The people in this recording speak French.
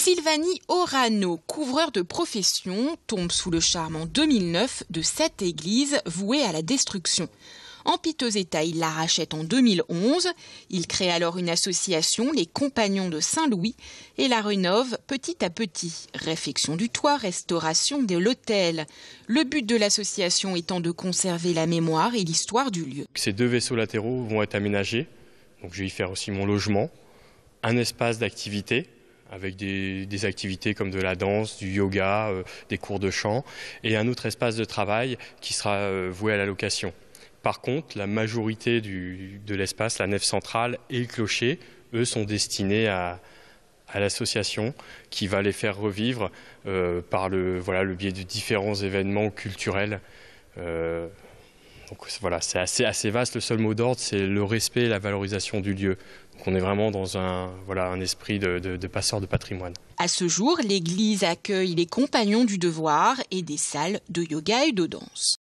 Sylvanie Orano, couvreur de profession, tombe sous le charme en 2009 de cette église vouée à la destruction. En piteux état, il la rachète en 2011. Il crée alors une association, les Compagnons de Saint-Louis, et la rénove petit à petit. Réfection du toit, restauration de l'hôtel. Le but de l'association étant de conserver la mémoire et l'histoire du lieu. Ces deux vaisseaux latéraux vont être aménagés. Donc je vais y faire aussi mon logement, un espace d'activité avec des, activités comme de la danse, du yoga, euh, des cours de chant, et un autre espace de travail qui sera euh, voué à la location. Par contre, la majorité de l'espace, la nef centrale et le clocher, eux, sont destinés à, l'association qui va les faire revivre euh, par le, voilà, le biais de différents événements culturels. Donc voilà, c'est assez, assez vaste. Le seul mot d'ordre, c'est le respect et la valorisation du lieu. Donc on est vraiment dans un, voilà, un esprit de, passeur de patrimoine. À ce jour, l'église accueille les compagnons du devoir et des salles de yoga et de danse.